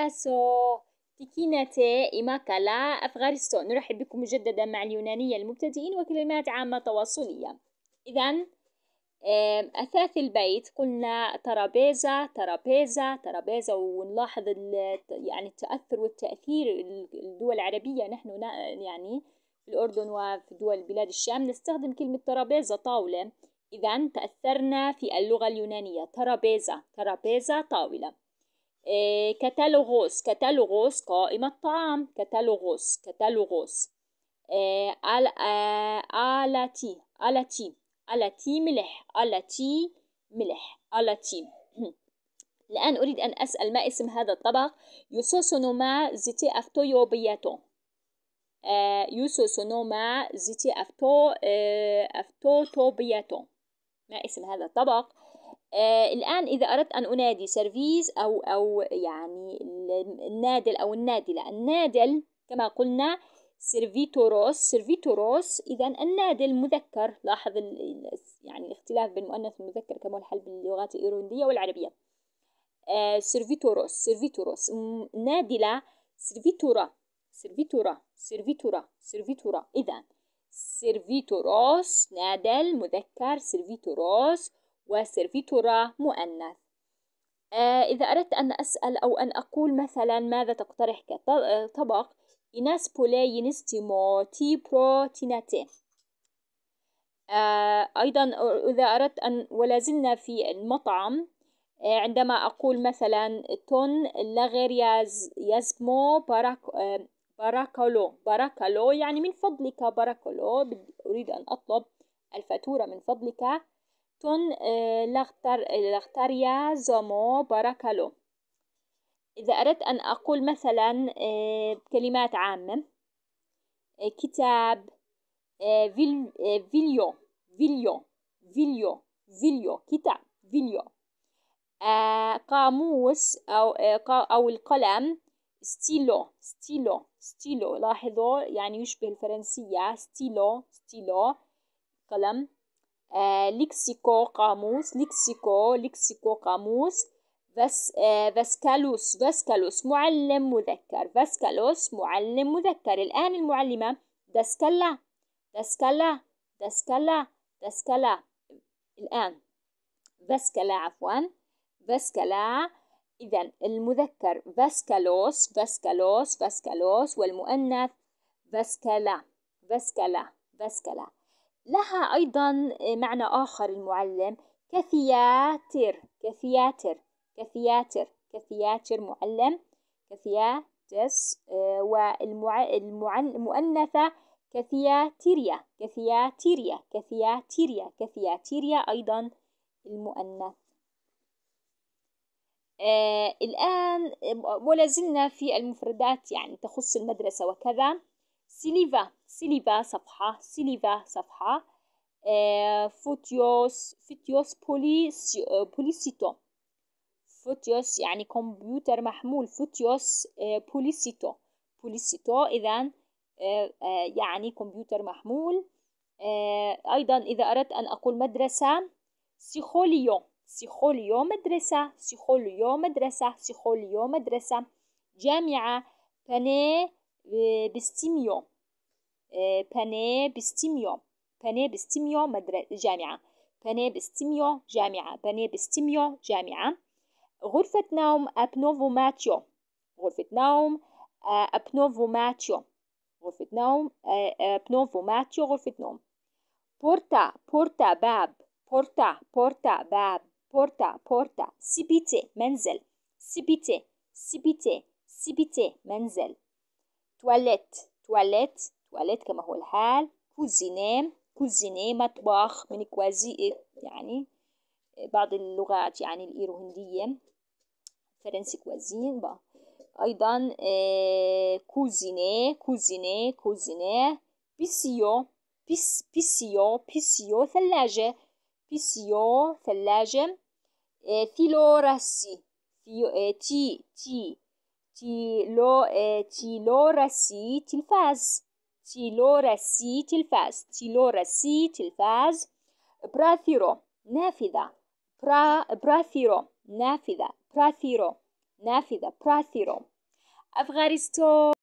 أسو تكينتي إماكالا أفغارستو نرحب بكم مجددا مع اليونانية المبتدئين وكلمات عامة تواصلية إذا أثاث البيت قلنا ترابيزة ترابيزة ترابيزة ونلاحظ يعني التأثر والتأثير الدول العربية نحن يعني في الأردن وفي دول بلاد الشام نستخدم كلمة ترابيزة طاولة إذا تأثرنا في اللغة اليونانية ترابيزة ترابيزة طاولة إيه، كاتالوغوس كتالوغوس كتالوغوس قائمة طعام كتالوغوس كتالوغوس إيه آل آه آلاتي آلاتي آلاتي ملح آلاتي ملح آلاتي الآن أريد أن أسأل ما اسم هذا الطبق ما زيتي أفتو يوبياتو إيه، يوسوسونو ما زيتي أفتو آه أفتو توبياتو ما اسم هذا الطبق آه الآن إذا أردت أن أنادي سيرفيس أو أو يعني النادل أو النادلة النادل كما قلنا سيرفيتوروس سيرفيتوروس إذا النادل مذكر لاحظ يعني الاختلاف بين المؤنث والمذكر كما هو الحال باللغات الإيرلندية والعربية آه سيرفيتوروس سيرفيتوروس نادلة سيرفيتورا سيرفيتورا سيرفيتورا سيرفيتورا إذا سيرفيتوروس نادل مذكر سيرفيتوروس وسيرفيتورا مؤنث آه إذا أردت أن أسأل أو أن أقول مثلا ماذا تقترح كطبق إناس بولي ينستيمو تي برو تيناتي آه أيضا إذا أردت أن ولازلنا في المطعم آه عندما أقول مثلا تون لغير يز يزمو باراك آه، باراكالو باراكالو يعني من فضلك باراكالو أريد أن أطلب الفاتورة من فضلك تون آه، لغتر يا زمو باركالو إذا أردت أن أقول مثلا آه، كلمات عامة آه، كتاب فيليو فيليو فيليو فيليو كتاب فيليو قاموس أو أو القلم ستيلو ستيلو ستيلو لاحظوا يعني يشبه الفرنسية ستيلو ستيلو قلم آه، ليكسيكو قاموس ليكسيكو ليكسيكو قاموس فاس آه، فاسكالوس فاسكالوس معلم مذكر فاسكالوس معلم مذكر الآن المعلمة داسكالا داسكالا داسكالا داسكالا الآن فاسكالا عفوا فاسكالا إذا المذكر فاسكالوس فاسكالوس فاسكالوس والمؤنث فاسكالا فاسكالا فاسكالا لها أيضا آه، معنى آخر المعلم كثياتر كثياتر كثياتر كثياتر معلم كثياتس آه، والمؤنثة كثياتيريا كثياتيريا كثياتيريا كثياتيريا أيضا المؤنث آه الآن آه، ولا زلنا في المفردات يعني تخص المدرسة وكذا سيليفا سيليفا صفحة سيليفا صفحة آه، فوتيوس فوتيوس بوليس آه، بوليسيتو فوتيوس يعني كمبيوتر محمول فوتيوس آه، بوليسيتو بوليسيتو إذا يعني كمبيوتر محمول أيضا إذا أردت أن أقول مدرسة سيخوليو سيخوليو مدرسة سيخوليو مدرسة سيخوليو مدرسة جامعة باني بستيميو بني بستيميو بني بستيميو مدرسة جامعة بني بستيميو جامعة بني بستيميو جامعة غرفة نوم أبنوفو ماتيو غرفة نوم أبنوفو ماتيو غرفة نوم أبنوفو ماتيو غرفة نوم بورتا بورتا باب بورتا بورتا باب بورتا بورتا سيبيتي منزل سيبيتي سيبيتي سيبيتي منزل تواليت تواليت تواليت كما هو الحال كوزيني كوزيني مطبخ من كوازي يعني بعض اللغات يعني الإيروهندية فرنسي كوازين با. أيضا كوزيني كوزيني كوزيني بيسيو بيس بيسيو بيسيو ثلاجة بيسيو ثلاجة فيلوراسي تي تي تيلو تيلوراسي تلفاز تيلوراسي تلفاز تيلوراسي تلفاز براثيرو نافذة برا براثيرو نافذة براثيرو نافذة براثيرو أفغارستو